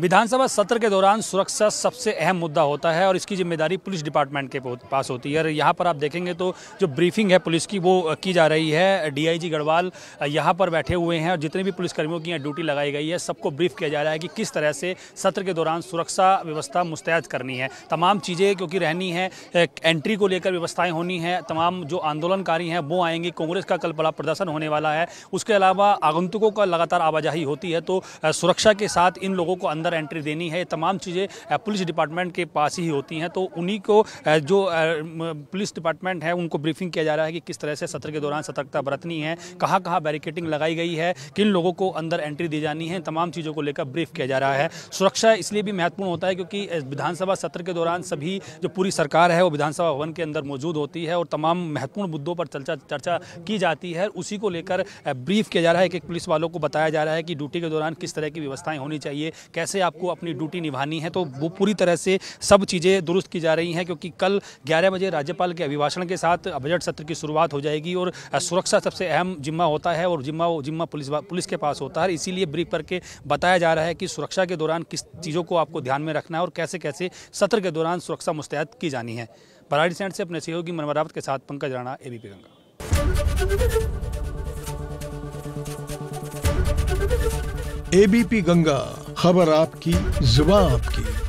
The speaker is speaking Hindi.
विधानसभा सत्र के दौरान सुरक्षा सबसे अहम मुद्दा होता है और इसकी जिम्मेदारी पुलिस डिपार्टमेंट के पास होती है और यहाँ पर आप देखेंगे तो जो ब्रीफिंग है पुलिस की वो की जा रही है डीआईजी गढ़वाल यहाँ पर बैठे हुए हैं और जितने भी पुलिसकर्मियों की यहाँ ड्यूटी लगाई गई है सबको ब्रीफ किया जा रहा है कि किस तरह से सत्र के दौरान सुरक्षा व्यवस्था मुस्तैद करनी है तमाम चीज़ें क्योंकि रहनी है एंट्री को लेकर व्यवस्थाएँ होनी है तमाम जो आंदोलनकारी हैं वो आएंगे कांग्रेस का कल बड़ा प्रदर्शन होने वाला है उसके अलावा आगंतुकों का लगातार आवाजाही होती है तो सुरक्षा के साथ इन लोगों को अंदर एंट्री देनी है ये तमाम चीज़ें पुलिस डिपार्टमेंट के पास ही होती हैं तो उन्हीं को जो पुलिस डिपार्टमेंट है उनको ब्रीफिंग किया जा रहा है कि किस तरह से सत्र के दौरान सतर्कता बरतनी है कहाँ कहाँ बैरिकेटिंग लगाई गई है किन लोगों को अंदर एंट्री दी जानी है तमाम चीज़ों को लेकर ब्रीफ किया जा रहा है सुरक्षा इसलिए भी महत्वपूर्ण होता है क्योंकि विधानसभा सत्र के दौरान सभी जो पूरी सरकार है वो विधानसभा भवन के अंदर मौजूद होती है और तमाम महत्वपूर्ण मुद्दों पर चर्चा चर्चा की जाती है उसी को लेकर ब्रीफ किया जा रहा है कि पुलिस वालों को बताया जा रहा है कि ड्यूटी के दौरान किस तरह की व्यवस्थाएं होनी चाहिए कैसे से आपको अपनी ड्यूटी निभानी है तो वो पूरी तरह से सब चीज़ें दुरुस्त की जा रही हैं क्योंकि कल ग्यारह बजे राज्यपाल के अभिभाषण के साथ बजट सत्र की शुरुआत हो जाएगी और सुरक्षा सबसे अहम जिम्मा होता है और जिम्मा वो जिम्मा पुलिस पुलिस के पास होता है इसीलिए ब्रीफ करके बताया जा रहा है कि सुरक्षा के दौरान किस चीज़ों को आपको ध्यान में रखना है और कैसे कैसे सत्र के दौरान सुरक्षा मुस्तैद की जानी है बराड़ी सेंट से अपने सहयोगी मनमरावत के साथ Pankaj Rana A B Ganga ABP Ganga खबर आपकी जुबा आपकी